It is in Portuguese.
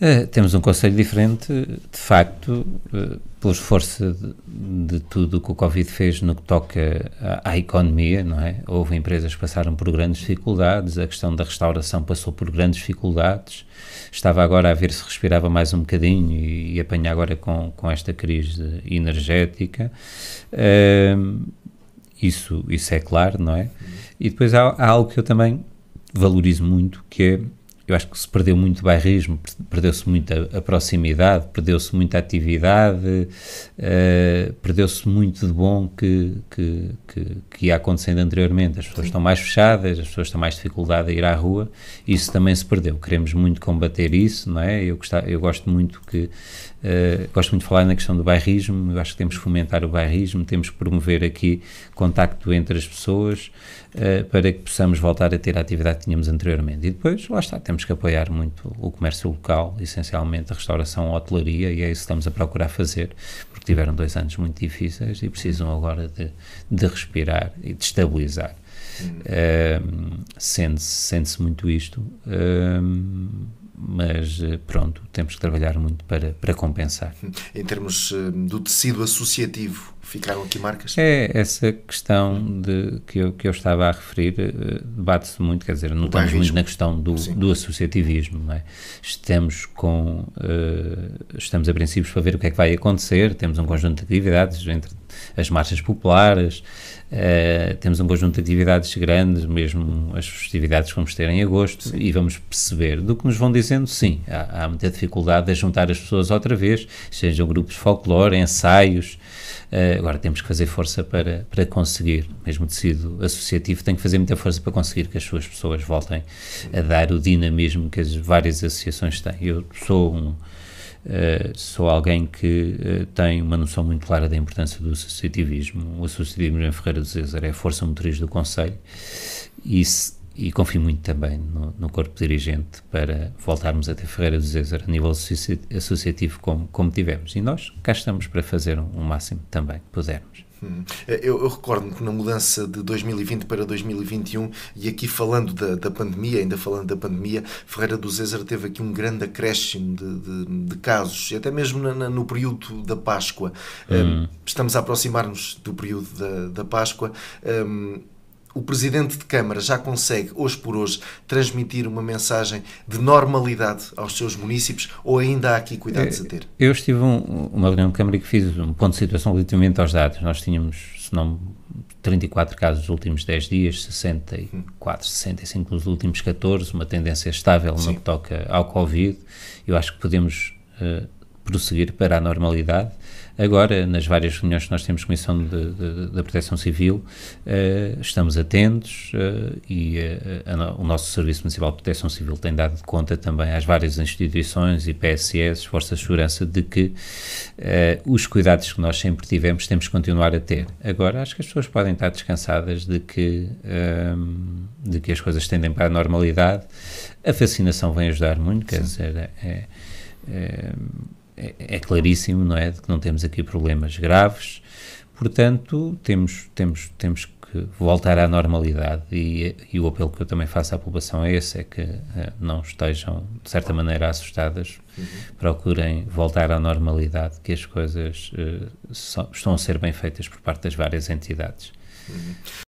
Uh, temos um conselho diferente, de facto, uh, eh, esforço força de, de tudo o que o Covid fez no que toca à, à, economia, não é? Houve empresas que passaram por grandes dificuldades, a questão da restauração passou por grandes dificuldades, estava agora a ver se respirava mais um bocadinho e, e apanha agora com, com esta crise energética. Uh, isso, isso é claro, não é? E depois há, há algo que eu também valorizo muito, que é eu acho que se perdeu muito o bairrismo, perdeu-se muita a proximidade, perdeu-se muita atividade, uh, perdeu-se muito de bom que, que, que, que, ia acontecendo anteriormente. As pessoas Sim. estão mais fechadas, as pessoas têm mais dificuldade a ir à rua, isso também se perdeu. Queremos muito combater isso, não é? Eu, gostava, eu gosto muito que. Uh, gosto muito de falar na questão do bairrismo, eu acho que temos que fomentar o bairrismo, temos que promover aqui contacto entre as pessoas uh, para que possamos voltar a ter a atividade que tínhamos anteriormente. E depois, lá está, temos temos que apoiar muito o comércio local, essencialmente a restauração, a hotelaria, e é isso que estamos a procurar fazer, porque tiveram dois anos muito difíceis e precisam agora de, de respirar e de estabilizar. sente-se, sente-se muito isto, mas eh, pronto, temos que trabalhar muito para, para compensar. Em termos eh, do tecido associativo, Ficaram aqui marcas? É, essa questão de, que, eu, que eu estava a referir eh, debate-se muito, quer dizer, não o estamos muito na questão do, do associativismo, é? Estamos com, uh, estamos a princípios para ver o que é que vai acontecer, temos um conjunto de atividades entre as marchas populares, uh, temos um conjunto de atividades grandes, mesmo as festividades que vamos ter em agosto, sim. e vamos perceber do que nos vão dizendo, sim, há, há muita dificuldade de juntar as pessoas outra vez, sejam grupos de folclore, ensaios, agora temos que fazer força para, para conseguir, mesmo tecido associativo tem que fazer muita força para conseguir que as suas pessoas voltem a dar o dinamismo que as várias associações têm. Eu sou um, Uh, sou alguém que uh, tem uma noção muito clara da importância do associativismo. O associativismo em Ferreira do César é a força motriz do Conselho e se e confio muito também no, no, corpo dirigente para voltarmos até Ferreira do Zezer a nível associativo como, como tivemos. E nós cá estamos para fazer o um, um máximo também que pudermos. Hum. É, eu, eu recordo-me que na mudança de 2020 para 2021, e aqui falando da, da pandemia, ainda falando da pandemia, Ferreira do Zezer teve aqui um grande acréscimo de, de, de casos, até mesmo na, na, no período da Páscoa. Hum, hum. Estamos a aproximar-nos do período da, da Páscoa. Hum, o Presidente de Câmara já consegue, hoje por hoje, transmitir uma mensagem de normalidade aos seus municípios ou ainda há aqui cuidados a ter? Eu estive um, uma reunião de Câmara que fiz um ponto de situação relativamente aos dados. Nós tínhamos, se não 34 casos nos últimos 10 dias, 64, 65 nos últimos 14, uma tendência estável Sim. no que toca ao Covid. Eu acho que podemos. Uh, prosseguir para a normalidade. Agora, nas várias reuniões que nós temos Comissão a Comissão da Proteção Civil, uh, estamos atentos uh, e eh, a, o nosso Serviço Municipal de Proteção Civil tem dado conta também às várias instituições e PSS, Forças de Segurança, de que os cuidados que nós sempre tivemos temos que continuar a ter. Agora, acho que as pessoas podem estar descansadas de que, um, de que as coisas tendem para a normalidade. A vacinação vem ajudar muito, Sim. quer dizer, é, é é, é, claríssimo, não é, de que não temos aqui problemas graves. Portanto, temos, temos, temos que voltar à normalidade e, e, o apelo que eu também faço à população é esse, é que é, não estejam, de certa maneira, assustadas, uhum. procurem voltar à normalidade, que as coisas é, estão a ser bem feitas por parte das várias entidades. Uhum.